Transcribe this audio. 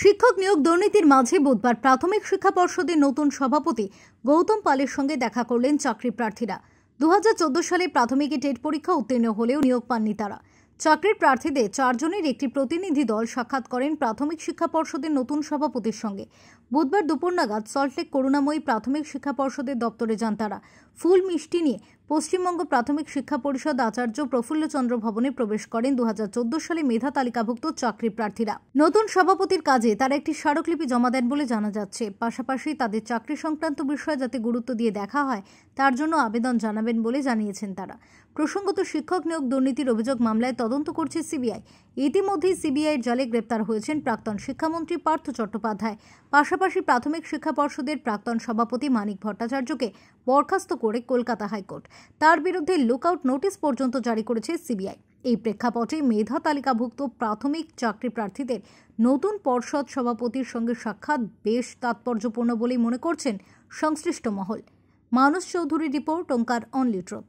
শিক্ষক নিয়োগ দুর্নীতির মাঝে বুধবার প্রাথমিক শিক্ষা পর্ষদের নতুন সভাপতি গৌতম পালের সঙ্গে দেখা করলেন চাকরি প্রার্থীরা দু সালে প্রাথমিকে টেট পরীক্ষা উত্তীর্ণ হলেও নিয়োগ পাননি তারা চাকরির প্রার্থীদের চারজনের একটি প্রতিনিধি দল সাক্ষাৎ করেন প্রাথমিক শিক্ষা পর্ষদের নতুন সভাপতির সঙ্গে বুধবার দুপুর নাগাদ সল্টলেক করুণাময়ী প্রাথমিক শিক্ষা পর্ষদের দপ্তরে যান তারা ফুল মিষ্টি নিয়ে পশ্চিমবঙ্গ প্রাথমিক শিক্ষা পরিষদ আচার্য প্রফুল্লচন্দ্র ভবনে প্রবেশ করেন দু সালে মেধা তালিকাভুক্ত চাকরি প্রার্থীরা নতুন সভাপতির কাজে তারা একটি স্মারকলিপি জমা দেন বলে জানা যাচ্ছে পাশাপাশি তাদের চাকরি সংক্রান্ত বিষয়ে যাতে গুরুত্ব দিয়ে দেখা হয় তার জন্য আবেদন জানাবেন বলে জানিয়েছেন তারা প্রসঙ্গত শিক্ষক নিয়োগ দুর্নীতির অভিযোগ মামলায় তদন্ত করছে সিবিআই ইতিমধ্যেই সিবিআইয়ের জালে গ্রেপ্তার হয়েছেন প্রাক্তন শিক্ষামন্ত্রী পার্থ চট্টোপাধ্যায় পাশাপাশি প্রাথমিক শিক্ষা পর্ষদের প্রাক্তন সভাপতি মানিক ভট্টাচার্যকে বরখাস্ত করে কলকাতা হাইকোর্ট তার বিরুদ্ধে লুকআউট নোটিশ পর্যন্ত জারি করেছে সিবিআই এই প্রেক্ষাপটে মেধা তালিকাভুক্ত প্রাথমিক চাকরি প্রার্থীদের নতুন পর্ষদ সভাপতির সঙ্গে সাক্ষাৎ বেশ তাৎপর্যপূর্ণ বলেই মনে করছেন সংশ্লিষ্ট মহল মানস চৌধুরী রিপোর্ট অঙ্কার অনলি ট্রুথ